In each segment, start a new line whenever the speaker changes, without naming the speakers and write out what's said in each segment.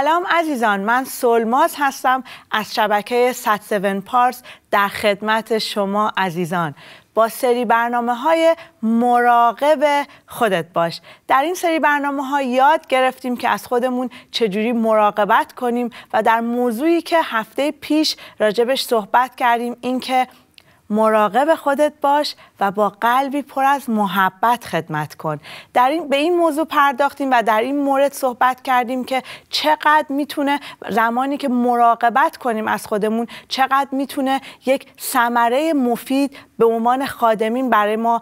سلام عزیزان من سلماز هستم از شبکه 107 پارس در خدمت شما عزیزان با سری برنامه های مراقب خودت باش در این سری برنامه ها یاد گرفتیم که از خودمون چجوری مراقبت کنیم و در موضوعی که هفته پیش راجبش صحبت کردیم اینکه مراقب خودت باش و با قلبی پر از محبت خدمت کن در این به این موضوع پرداختیم و در این مورد صحبت کردیم که چقدر میتونه زمانی که مراقبت کنیم از خودمون چقدر میتونه یک ثمره مفید به عنوان خادمین برای ما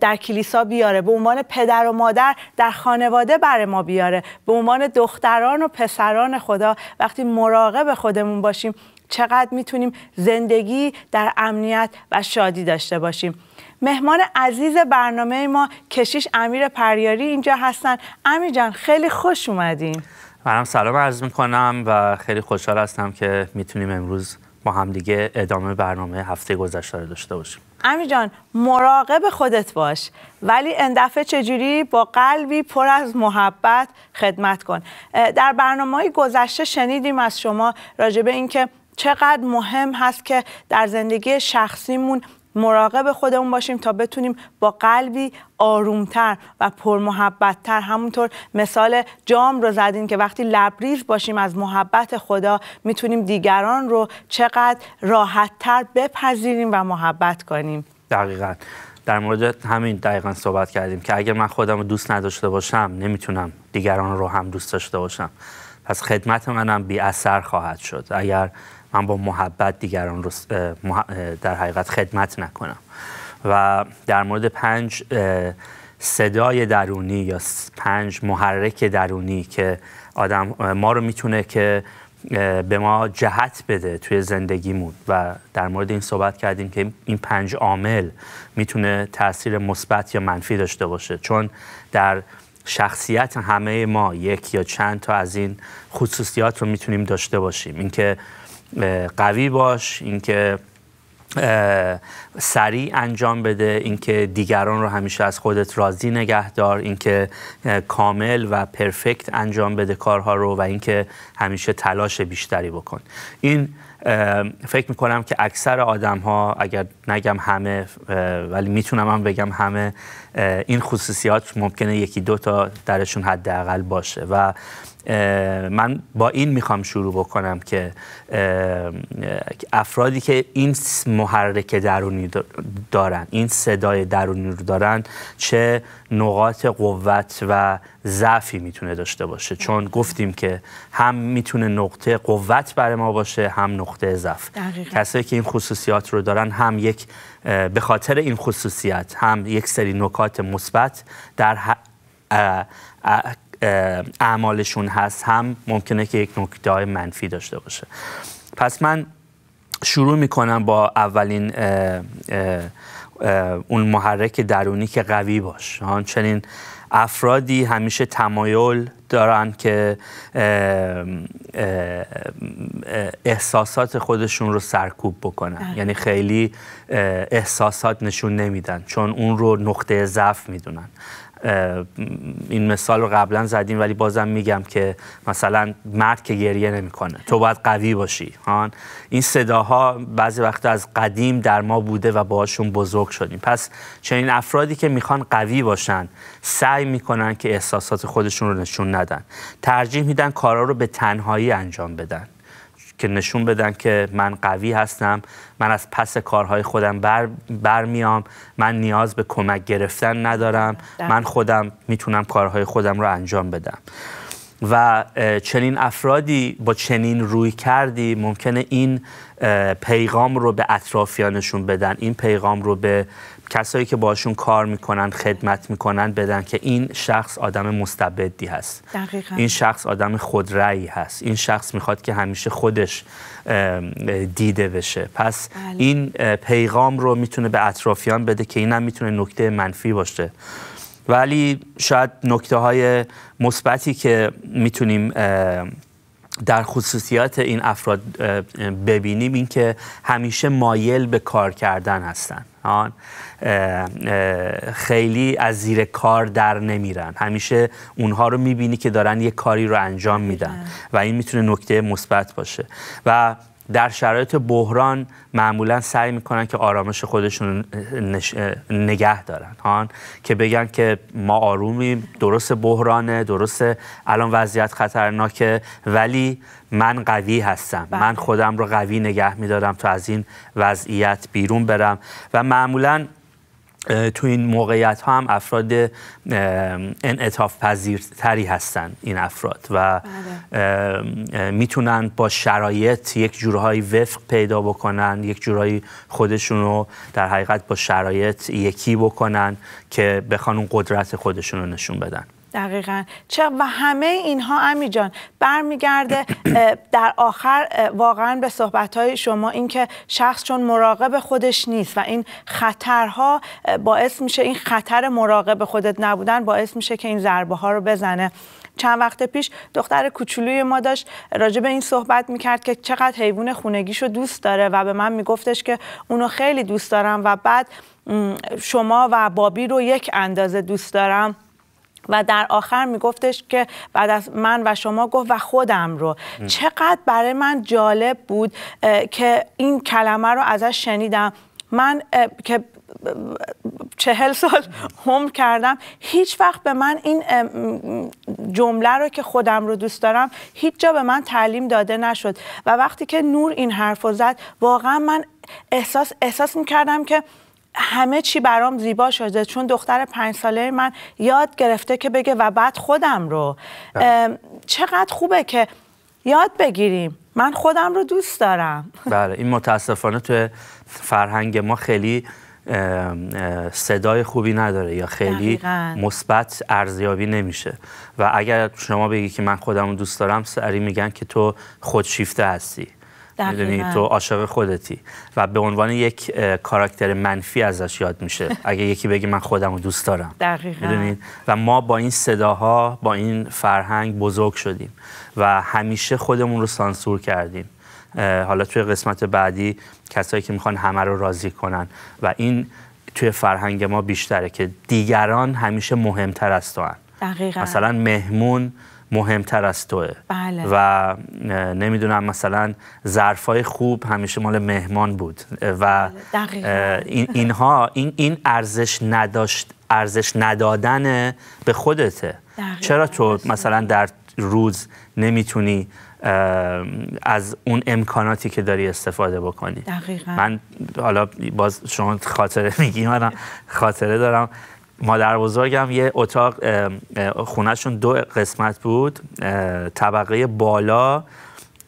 در کلیسا بیاره به عنوان پدر و مادر در خانواده برای ما بیاره به عنوان دختران و پسران خدا وقتی مراقب خودمون باشیم چقدر میتونیم زندگی در امنیت و شادی داشته باشیم مهمان عزیز برنامه ما کشیش امیر پریاری اینجا هستن امیر جان خیلی خوش اومدین
منم سلام عرض میکنم و خیلی خوشحال هستم که میتونیم امروز با همدیگه ادامه برنامه هفته گذشته رو داشته
باشیم امیر جان مراقب خودت باش ولی اندفعه چجوری با قلبی پر از محبت خدمت کن در برنامه های گذشته شنیدیم از شما راجبه اینکه چقدر مهم هست که در زندگی شخصیمون مراقب خودمون باشیم تا بتونیم با قلبی آرومتر و پرمحبتتر همونطور مثال جام رو زدین که وقتی لبریز باشیم از محبت خدا میتونیم دیگران رو چقدر راحتتر بپذیریم و محبت کنیم
دقیقا در مورد همین دقیقا صحبت کردیم که اگر من خودم رو دوست نداشته باشم نمیتونم دیگران رو هم دوست داشته باشم پس خدمت منم بی اثر خواهد شد اگر من با محبت دیگران رو در حقیقت خدمت نکنم و در مورد پنج صدای درونی یا پنج محرک درونی که آدم ما رو میتونه که به ما جهت بده توی زندگیمون و در مورد این صحبت کردیم که این پنج عامل میتونه تاثیر مثبت یا منفی داشته باشه چون در شخصیت همه ما یک یا چند تا از این خصوصیات رو میتونیم داشته باشیم اینکه قوی باش اینکه سریع انجام بده اینکه دیگران رو همیشه از خودت راضی نگه دار اینکه کامل و پرفکت انجام بده کارها رو و اینکه همیشه تلاش بیشتری بکن این فکر میکنم که اکثر آدم ها اگر نگم همه ولی میتونم هم بگم همه این خصوصیات ممکنه یکی دو تا درشون حداقل باشه و من با این میخوام شروع بکنم که افرادی که این محرک درونی دارن این صدای درونی رو دارن چه نقاط قوت و ضعفی میتونه داشته باشه چون گفتیم که هم میتونه نقطه قوت برای ما باشه هم نقطه ضعف کسایی که این خصوصیات رو دارن هم یک به خاطر این خصوصیت هم یک سری نکات مثبت در اعمالشون هست هم ممکنه که یک نکته های منفی داشته باشه پس من شروع میکنم با اولین اون محرک درونی که قوی باش چنین افرادی همیشه تمایل دارن که احساسات خودشون رو سرکوب بکنن بله. یعنی خیلی احساسات نشون نمیدن چون اون رو نقطه ضعف میدونن این مثال رو قبلا زدیم ولی بازم میگم که مثلا مرد که گریه نمیکنه تو باید قوی باشی هان این صداها بعضی وقتا از قدیم در ما بوده و باهاشون بزرگ شدیم پس چنین افرادی که میخوان قوی باشن سعی میکنن که احساسات خودشون رو نشون ندن ترجیح میدن کارا رو به تنهایی انجام بدن که نشون بدن که من قوی هستم من از پس کارهای خودم بر, بر میام من نیاز به کمک گرفتن ندارم من خودم میتونم کارهای خودم رو انجام بدم و چنین افرادی با چنین روی کردی ممکنه این پیغام رو به اطرافیانشون بدن این پیغام رو به کسایی که باشون کار میکنن خدمت میکنن بدن که این شخص آدم مستبدی هست دقیقا. این شخص آدم خودرأیی هست این شخص میخواد که همیشه خودش دیده بشه پس بله. این پیغام رو میتونه به اطرافیان بده که اینم میتونه نکته منفی باشه ولی شاید نکته های مثبتی که میتونیم در خصوصیات این افراد ببینیم این که همیشه مایل به کار کردن هستن آن خیلی از زیر کار در نمیرن همیشه اونها رو میبینی که دارن یه کاری رو انجام میدن و این میتونه نکته مثبت باشه و در شرایط بحران معمولا سعی میکنن که آرامش خودشون نش... نگه دارن هان که بگن که ما آرومیم درست بحرانه درست الان وضعیت خطرناکه ولی من قوی هستم بله. من خودم رو قوی نگه میدارم تا از این وضعیت بیرون برم و معمولا تو این موقعیت ها هم افراد انعطاف پذیرتری هستن این افراد و بله. میتونن با شرایط یک جورهایی وفق پیدا بکنن یک جورهایی خودشون رو در حقیقت با شرایط یکی بکنن که بخوان اون قدرت خودشون رو نشون بدن
دقیقا چه و همه اینها امی جان برمیگرده در آخر واقعا به صحبت های شما اینکه شخص چون مراقب خودش نیست و این خطرها باعث میشه این خطر مراقب خودت نبودن باعث میشه که این ضربه ها رو بزنه چند وقت پیش دختر کوچولوی ما داشت راجع به این صحبت میکرد که چقدر حیوان خونگیشو دوست داره و به من میگفتش که اونو خیلی دوست دارم و بعد شما و بابی رو یک اندازه دوست دارم و در آخر میگفتش که بعد از من و شما گفت و خودم رو چقدر برای من جالب بود که این کلمه رو ازش شنیدم من که چهل سال هم کردم هیچ وقت به من این جمله رو که خودم رو دوست دارم هیچ جا به من تعلیم داده نشد و وقتی که نور این حرف رو زد واقعا من احساس, احساس میکردم که همه چی برام زیبا شده چون دختر پنج ساله من یاد گرفته که بگه و بعد خودم رو بله. چقدر خوبه که یاد بگیریم من خودم رو دوست دارم
بله این متاسفانه تو فرهنگ ما خیلی صدای خوبی نداره یا خیلی مثبت ارزیابی نمیشه و اگر شما بگی که من خودم رو دوست دارم سری میگن که تو خودشیفته هستی میدونی تو عاشق خودتی و به عنوان یک کاراکتر منفی ازش یاد میشه اگه یکی بگه من خودم رو دوست دارم
دقیقا
و ما با این صداها با این فرهنگ بزرگ شدیم و همیشه خودمون رو سانسور کردیم حالا توی قسمت بعدی کسایی که میخوان همه رو راضی کنن و این توی فرهنگ ما بیشتره که دیگران همیشه مهمتر از تو مثلا مهمون مهمتر از توه بله. و نمیدونم مثلا ظرفای خوب همیشه مال مهمان بود و
بله،
اینها این ارزش نداشت ارزش ندادن به خودته چرا تو مثلا در روز نمیتونی از اون امکاناتی که داری استفاده بکنی من حالا باز شما خاطره میگی من خاطره دارم مادر بزرگم یه اتاق خونهشون دو قسمت بود طبقه بالا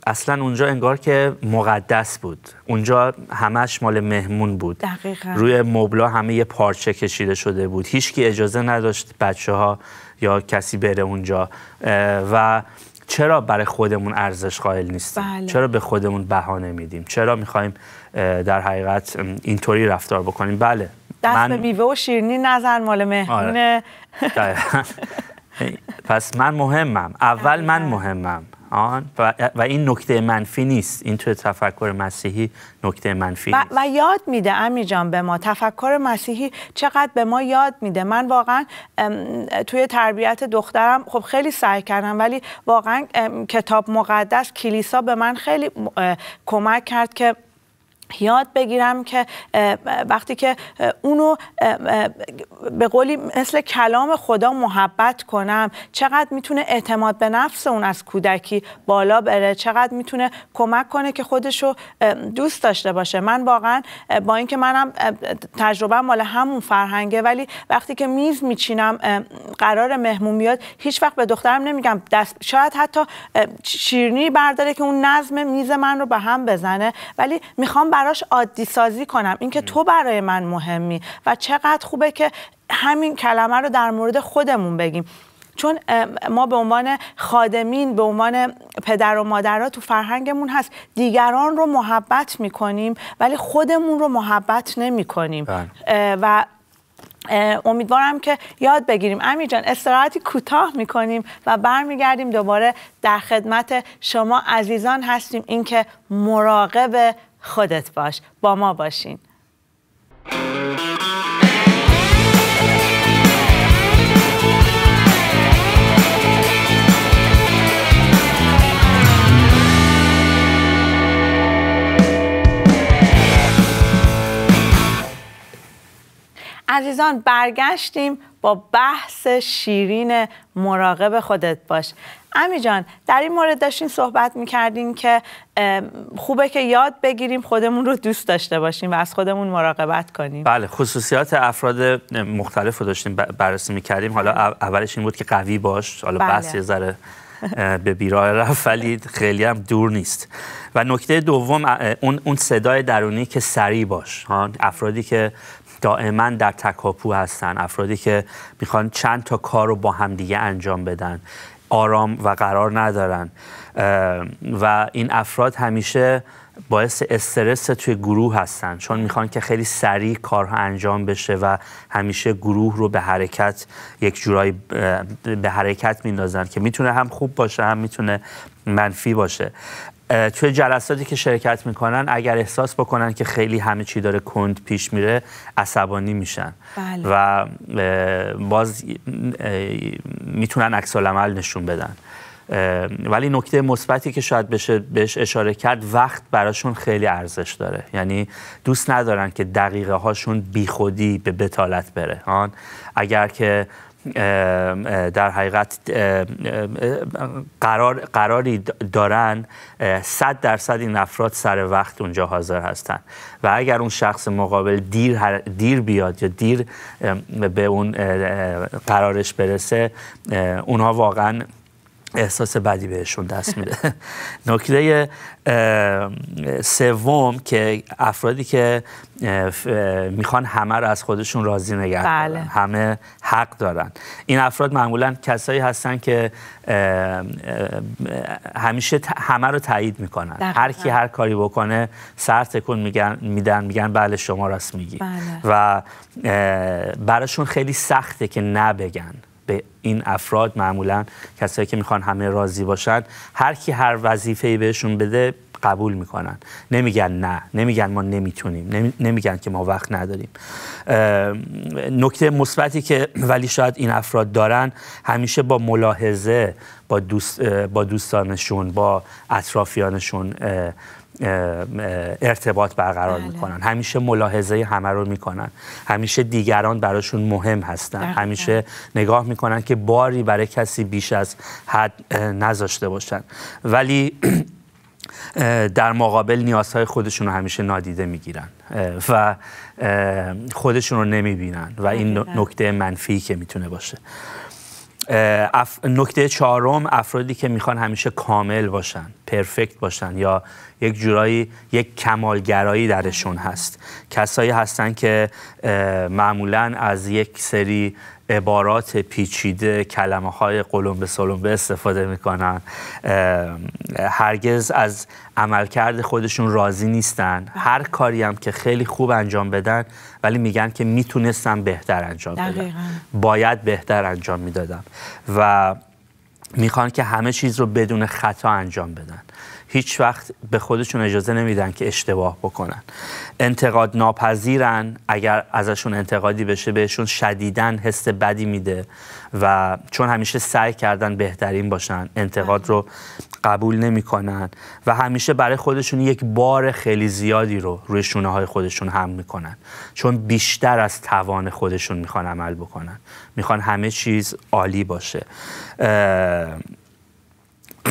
اصلا اونجا انگار که مقدس بود اونجا همش مال مهمون بود دقیقا. روی مبلا همه یه پارچه کشیده شده بود هیچکی اجازه نداشت بچه ها یا کسی بره اونجا و چرا برای خودمون ارزش قائل نیستیم بله. چرا به خودمون بهانه میدیم چرا میخوایم در حقیقت اینطوری رفتار بکنیم بله دست من... به
میوه و شیرینی نزن مال مهمونه
آره. پس من مهمم اول من مهمم آن و, این نکته منفی نیست این توی تفکر مسیحی نکته منفی و,
و یاد میده امی جان به ما تفکر مسیحی چقدر به ما یاد میده من واقعا توی تربیت دخترم خب خیلی سعی کردم ولی واقعا کتاب مقدس کلیسا به من خیلی کمک کرد که یاد بگیرم که وقتی که اونو به قولی مثل کلام خدا محبت کنم چقدر میتونه اعتماد به نفس اون از کودکی بالا بره چقدر میتونه کمک کنه که خودشو دوست داشته باشه من واقعا با اینکه منم تجربه مال همون فرهنگه ولی وقتی که میز میچینم قرار مهمون میاد هیچ وقت به دخترم نمیگم دست شاید حتی شیرنی برداره که اون نظم میز من رو به هم بزنه ولی میخوام براش عادی سازی کنم اینکه تو برای من مهمی و چقدر خوبه که همین کلمه رو در مورد خودمون بگیم چون ما به عنوان خادمین به عنوان پدر و مادرها تو فرهنگمون هست دیگران رو محبت میکنیم ولی خودمون رو محبت نمیکنیم بله. و امیدوارم که یاد بگیریم امیر جان استراحتی کوتاه میکنیم و برمیگردیم دوباره در خدمت شما عزیزان هستیم اینکه مراقب خودت باش با ما باشین عزیزان برگشتیم با بحث شیرین مراقب خودت باش امی جان در این مورد داشتین صحبت میکردیم که خوبه که یاد بگیریم خودمون رو دوست داشته باشیم و از خودمون مراقبت کنیم
بله خصوصیات افراد مختلف رو داشتیم بررسی میکردیم حالا بله. اولش این بود که قوی باش حالا بله. بحث یه ذره به بیراه رفت ولی خیلی هم دور نیست و نکته دوم اون, صدای درونی که سریع باش افرادی که دائما در تکاپو هستن افرادی که میخوان چند تا کار رو با همدیگه انجام بدن آرام و قرار ندارن و این افراد همیشه باعث استرس توی گروه هستن چون میخوان که خیلی سریع کارها انجام بشه و همیشه گروه رو به حرکت یک جورایی به حرکت میندازن که میتونه هم خوب باشه هم میتونه منفی باشه توی جلساتی که شرکت میکنن اگر احساس بکنن که خیلی همه چی داره کند پیش میره عصبانی میشن بله. و باز میتونن عکس عمل نشون بدن ولی نکته مثبتی که شاید بشه بهش اشاره کرد وقت براشون خیلی ارزش داره یعنی دوست ندارن که دقیقه هاشون بیخودی به بتالت بره آن اگر که در حقیقت قرار قراری دارن صد درصد این افراد سر وقت اونجا حاضر هستن و اگر اون شخص مقابل دیر دیر بیاد یا دیر به اون قرارش برسه اونها واقعا احساس بدی بهشون دست میده نکته سوم که افرادی که میخوان همه رو از خودشون راضی نگه بله. همه حق دارن این افراد معمولا کسایی هستن که همیشه همه رو تایید میکنن دقیقا. هر کی هر کاری بکنه سر تکون میگن میدن میگن بله شما راست میگی بله. و براشون خیلی سخته که نبگن به این افراد معمولا کسایی که میخوان همه راضی باشن هر کی هر وظیفه بهشون بده قبول میکنن نمیگن نه نمیگن ما نمیتونیم نمیگن که ما وقت نداریم نکته مثبتی که ولی شاید این افراد دارن همیشه با ملاحظه با, دوست، با دوستانشون با اطرافیانشون ارتباط برقرار بله. میکنن همیشه ملاحظه همه رو میکنن همیشه دیگران براشون مهم هستن همیشه نگاه میکنن که باری برای کسی بیش از حد نذاشته باشن ولی در مقابل نیازهای خودشون رو همیشه نادیده میگیرن و خودشون رو نمیبینن و این نکته منفی که میتونه باشه اف... نکته چهارم افرادی که میخوان همیشه کامل باشن پرفکت باشن یا یک جورایی یک کمالگرایی درشون هست کسایی هستن که معمولا از یک سری عبارات پیچیده کلمه های قلم به سلم به استفاده میکنن هرگز از عملکرد خودشون راضی نیستن هر کاری هم که خیلی خوب انجام بدن ولی میگن که میتونستم بهتر انجام بدم باید بهتر انجام میدادم و میخوان که همه چیز رو بدون خطا انجام بدن هیچ وقت به خودشون اجازه نمیدن که اشتباه بکنن انتقاد ناپذیرن اگر ازشون انتقادی بشه بهشون شدیدن حس بدی میده و چون همیشه سعی کردن بهترین باشن انتقاد رو قبول نمیکنن و همیشه برای خودشون یک بار خیلی زیادی رو روی شونه های خودشون هم میکنن چون بیشتر از توان خودشون میخوان عمل بکنن میخوان همه چیز عالی باشه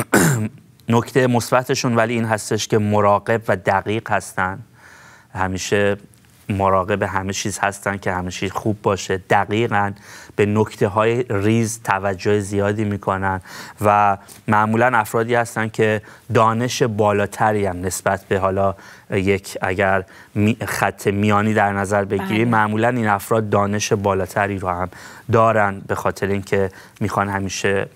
نکته مثبتشون ولی این هستش که مراقب و دقیق هستن همیشه مراقب همه چیز هستن که همه چیز خوب باشه دقیقا به نکته های ریز توجه زیادی میکنن و معمولا افرادی هستن که دانش بالاتری هم نسبت به حالا یک اگر خط میانی در نظر بگیریم بله. معمولا این افراد دانش بالاتری رو هم دارن به خاطر اینکه میخوان همیشه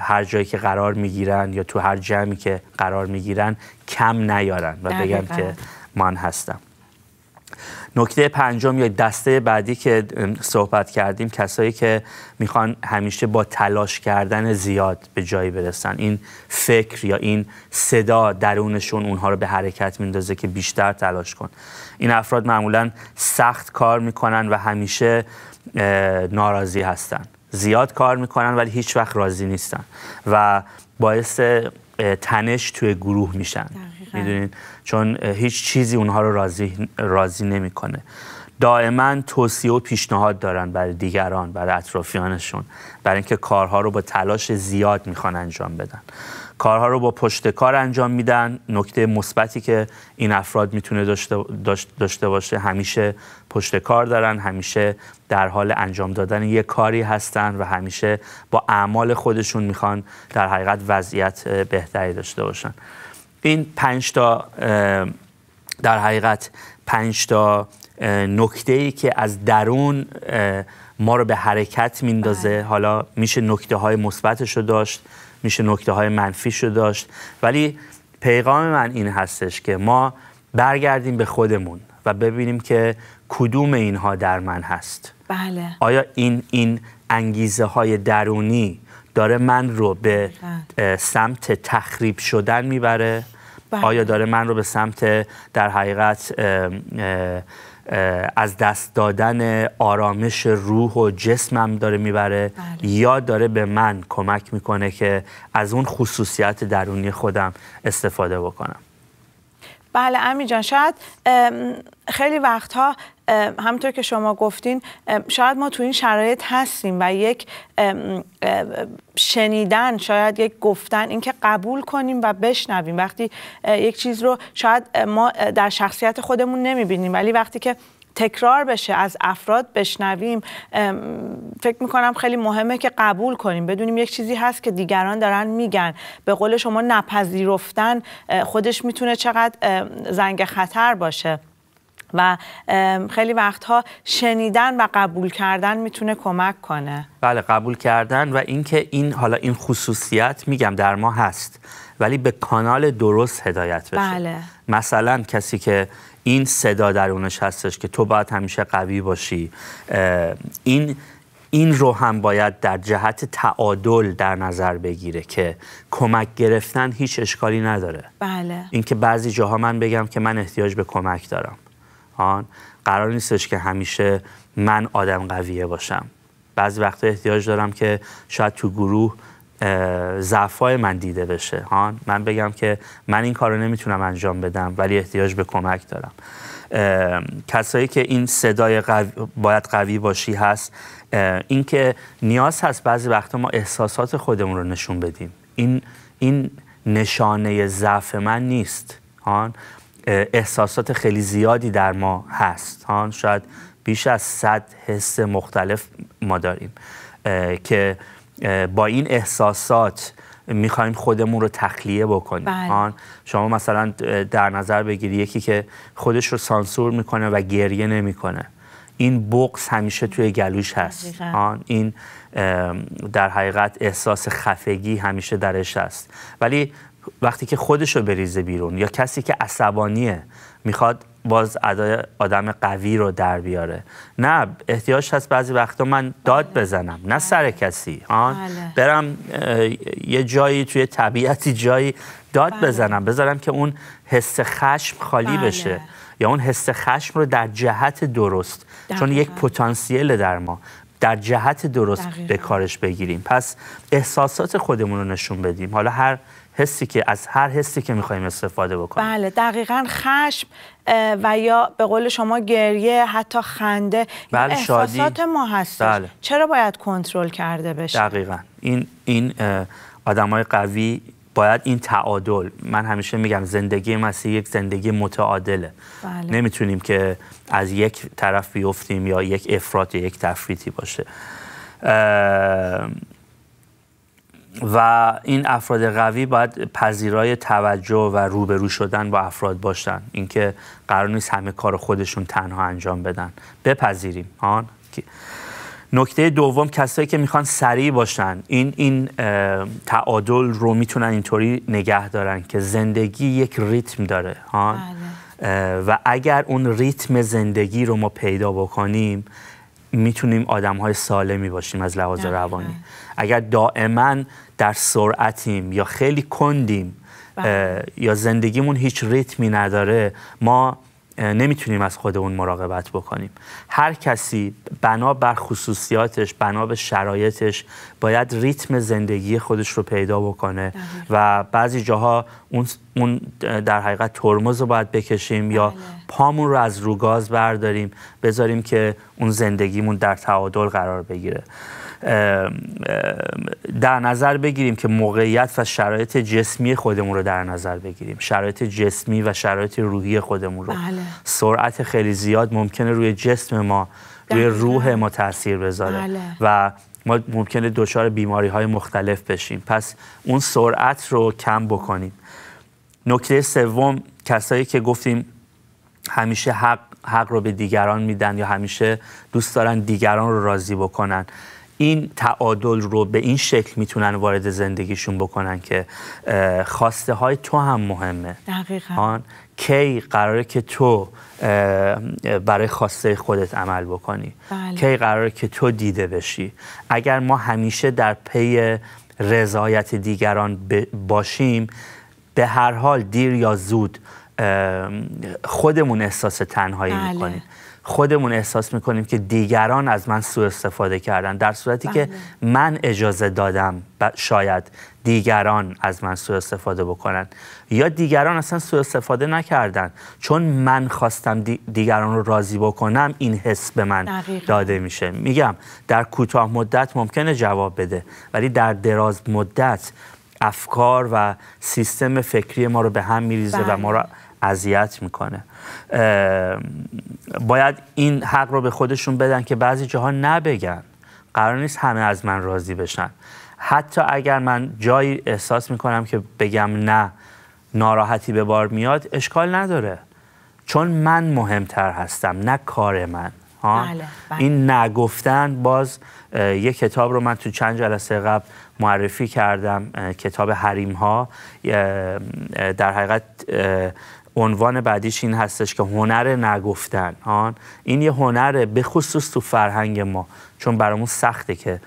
هر جایی که قرار میگیرن یا تو هر جمعی که قرار میگیرن کم نیارن و بگم که من هستم نکته پنجم یا دسته بعدی که صحبت کردیم کسایی که میخوان همیشه با تلاش کردن زیاد به جایی برسن این فکر یا این صدا درونشون اونها رو به حرکت میندازه که بیشتر تلاش کن این افراد معمولا سخت کار میکنن و همیشه ناراضی هستن زیاد کار میکنن ولی هیچ وقت راضی نیستن و باعث تنش توی گروه میشن میدونین آره. چون هیچ چیزی اونها رو راضی راضی نمیکنه دائما توصیه و پیشنهاد دارن برای دیگران برای اطرافیانشون برای اینکه کارها رو با تلاش زیاد میخوان انجام بدن کارها رو با پشت کار انجام میدن نکته مثبتی که این افراد میتونه داشته, داشته باشه همیشه پشت کار دارن همیشه در حال انجام دادن یه کاری هستن و همیشه با اعمال خودشون میخوان در حقیقت وضعیت بهتری داشته باشن این پنج تا در حقیقت پنج تا نکته ای که از درون ما رو به حرکت میندازه بله. حالا میشه نکته های مثبتش رو داشت میشه نکته های منفی رو داشت ولی پیغام من این هستش که ما برگردیم به خودمون و ببینیم که کدوم اینها در من هست بله آیا این این انگیزه های درونی داره من رو به بله. سمت تخریب شدن میبره بله. آیا داره من رو به سمت در حقیقت از دست دادن آرامش روح و جسمم داره میبره بله. یا داره به من کمک میکنه که از اون خصوصیت درونی خودم استفاده بکنم
بله امی جان شاید خیلی وقتها همطور که شما گفتین شاید ما تو این شرایط هستیم و یک شنیدن شاید یک گفتن اینکه قبول کنیم و بشنویم وقتی یک چیز رو شاید ما در شخصیت خودمون نمیبینیم ولی وقتی که تکرار بشه از افراد بشنویم فکر میکنم خیلی مهمه که قبول کنیم بدونیم یک چیزی هست که دیگران دارن میگن به قول شما نپذیرفتن خودش میتونه چقدر زنگ خطر باشه و خیلی وقتها شنیدن و قبول کردن میتونه کمک کنه
بله قبول کردن و اینکه این حالا این خصوصیت میگم در ما هست ولی به کانال درست هدایت بشه بله. مثلا کسی که این صدا درونش هستش که تو باید همیشه قوی باشی این این رو هم باید در جهت تعادل در نظر بگیره که کمک گرفتن هیچ اشکالی نداره بله اینکه بعضی جاها من بگم که من احتیاج به کمک دارم آن قرار نیستش که همیشه من آدم قویه باشم بعضی وقتا احتیاج دارم که شاید تو گروه ضعفای من دیده بشه من بگم که من این کار رو نمیتونم انجام بدم ولی احتیاج به کمک دارم کسایی که این صدای باید قوی باشی هست اینکه نیاز هست بعضی وقتا ما احساسات خودمون رو نشون بدیم این این نشانه ضعف من نیست آن احساسات خیلی زیادی در ما هست ها شاید بیش از صد حس مختلف ما داریم که با این احساسات میخوایم خودمون رو تخلیه بکنیم بله. آن شما مثلا در نظر بگیری یکی که خودش رو سانسور میکنه و گریه نمیکنه این بغز همیشه توی گلوش هست آن این در حقیقت احساس خفگی همیشه درش هست ولی وقتی که خودشو بریزه بیرون یا کسی که عصبانیه میخواد باز ادای آدم قوی رو در بیاره نه احتیاج هست بعضی وقتا من داد بله. بزنم نه بله. سر کسی آن بله. برم یه جایی توی طبیعتی جایی داد بزنم بذارم که اون حس خشم خالی بشه یا اون حس خشم رو در جهت درست چون یک پتانسیل در ما در جهت درست به کارش بگیریم پس احساسات خودمون رو نشون بدیم حالا هر حسی که از هر حسی که میخوایم استفاده بکنیم
بله دقیقا خشم و یا به قول شما گریه حتی خنده بله احساسات ما هست بله. چرا باید کنترل کرده بشه دقیقا
این این های قوی باید این تعادل من همیشه میگم زندگی مسیح یک زندگی متعادله بله. نمیتونیم که از یک طرف بیفتیم یا یک افراد یا یک تفریتی باشه و این افراد قوی باید پذیرای توجه و روبرو شدن با افراد باشن اینکه قرار نیست همه کار خودشون تنها انجام بدن بپذیریم آن نکته دوم کسایی که میخوان سریع باشن این این تعادل رو میتونن اینطوری نگه دارن که زندگی یک ریتم داره بله. و اگر اون ریتم زندگی رو ما پیدا بکنیم میتونیم آدم های سالمی باشیم از لحاظ روانی اگر دائما در سرعتیم یا خیلی کندیم بله. یا زندگیمون هیچ ریتمی نداره ما نمیتونیم از خودمون مراقبت بکنیم هر کسی بنا بر خصوصیاتش بنا به شرایطش باید ریتم زندگی خودش رو پیدا بکنه و بعضی جاها اون در حقیقت ترمز رو باید بکشیم یا بله. پامون رو از روگاز برداریم بذاریم که اون زندگیمون در تعادل قرار بگیره در نظر بگیریم که موقعیت و شرایط جسمی خودمون رو در نظر بگیریم شرایط جسمی و شرایط روحی خودمون رو بله. سرعت خیلی زیاد ممکنه روی جسم ما روی روح ما تاثیر بذاره بله. و ما ممکنه دچار بیماری های مختلف بشیم پس اون سرعت رو کم بکنیم نکته سوم کسایی که گفتیم همیشه حق حق رو به دیگران میدن یا همیشه دوست دارن دیگران رو راضی بکنن این تعادل رو به این شکل میتونن وارد زندگیشون بکنن که خواسته های تو هم مهمه
دقیقا آن
کی قراره که تو برای خواسته خودت عمل بکنی بله. کی قراره که تو دیده بشی اگر ما همیشه در پی رضایت دیگران باشیم به هر حال دیر یا زود خودمون احساس تنهایی بله. میکنیم خودمون احساس میکنیم که دیگران از من سوء استفاده کردن در صورتی که بله. من اجازه دادم شاید دیگران از من سوء استفاده بکنن یا دیگران اصلا سوء استفاده نکردن چون من خواستم دیگران رو راضی بکنم این حس به من داده میشه میگم در کوتاه مدت ممکنه جواب بده ولی در دراز مدت افکار و سیستم فکری ما رو به هم میریزه و ما بله. رو اذیت میکنه باید این حق رو به خودشون بدن که بعضی جاها نبگن قرار نیست همه از من راضی بشن حتی اگر من جایی احساس میکنم که بگم نه ناراحتی به بار میاد اشکال نداره چون من مهمتر هستم نه کار من بله، بله. این نگفتن باز یه کتاب رو من تو چند جلسه قبل معرفی کردم کتاب حریم ها در حقیقت عنوان بعدیش این هستش که هنر نگفتن آن این یه هنره به خصوص تو فرهنگ ما چون برامون سخته که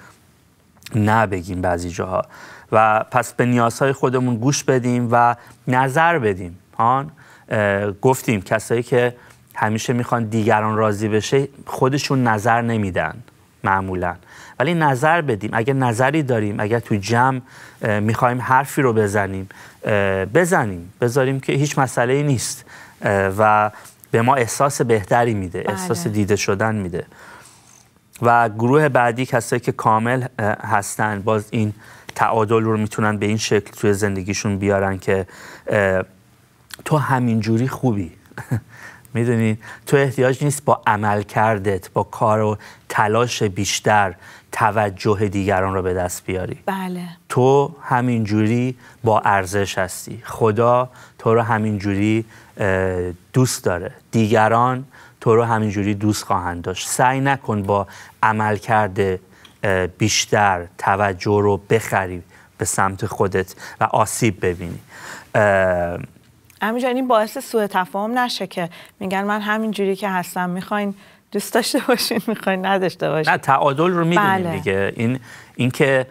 نبگیم بعضی جاها و پس به نیازهای خودمون گوش بدیم و نظر بدیم آن گفتیم کسایی که همیشه میخوان دیگران راضی بشه خودشون نظر نمیدن معمولا ولی نظر بدیم اگر نظری داریم اگر تو جمع میخوایم حرفی رو بزنیم بزنیم بذاریم که هیچ مسئله نیست و به ما احساس بهتری میده بله. احساس دیده شدن میده و گروه بعدی کسایی که کامل هستن باز این تعادل رو میتونن به این شکل توی زندگیشون بیارن که تو همینجوری خوبی میدونین تو احتیاج نیست با عمل کردت با کار و تلاش بیشتر توجه دیگران رو به دست بیاری بله تو همینجوری با ارزش هستی خدا تو رو همینجوری دوست داره دیگران تو رو همینجوری دوست خواهند داشت سعی نکن با عمل کرده بیشتر توجه رو بخری به سمت خودت و آسیب ببینی
همینجوری باعث سوء تفاهم نشه که میگن من همینجوری که هستم میخواین دوست داشته باشین میخواین نداشته باشین نه
تعادل رو میدونیم بله. دیگه این اینکه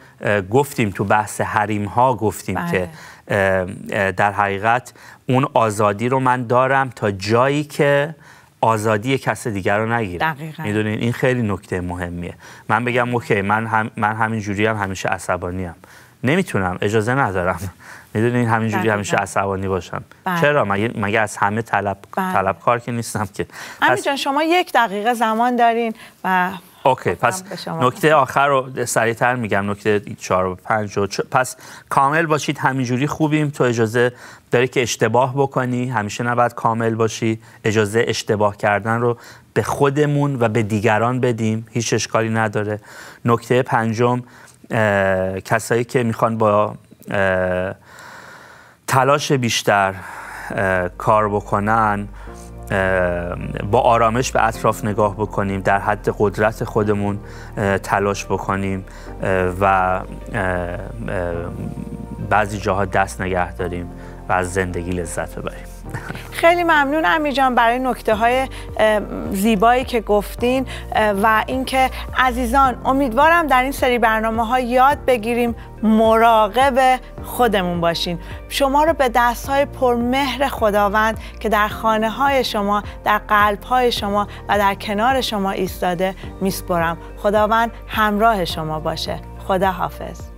گفتیم تو بحث حریم ها گفتیم که بله. در حقیقت اون آزادی رو من دارم تا جایی که آزادی کس دیگر رو نگیرم میدونین این خیلی نکته مهمیه من بگم اوکی من هم من همین جوری هم همیشه عصبانیم نمیتونم اجازه ندارم میدونین همینجوری همیشه عصبانی باشم بله. چرا مگه از همه طلب بله. طلب کار که نیستم که همین
شما یک دقیقه زمان دارین و
اوکی خب، پس نکته آخر رو سریعتر میگم نکته 4 و 5 و پس کامل باشید همینجوری خوبیم تو اجازه داری که اشتباه بکنی همیشه نباید کامل باشی اجازه اشتباه کردن رو به خودمون و به دیگران بدیم هیچ اشکالی نداره نکته پنجم کسایی که میخوان با تلاش بیشتر کار بکنن با آرامش به اطراف نگاه بکنیم در حد قدرت خودمون تلاش بکنیم و بعضی جاها دست نگه داریم و از زندگی لذت ببریم
خیلی ممنون امیر جان برای نکته های زیبایی که گفتین و اینکه عزیزان امیدوارم در این سری برنامه ها یاد بگیریم مراقب خودمون باشین شما رو به دست های پرمهر خداوند که در خانه های شما در قلب های شما و در کنار شما ایستاده میسپرم خداوند همراه شما باشه خدا حافظ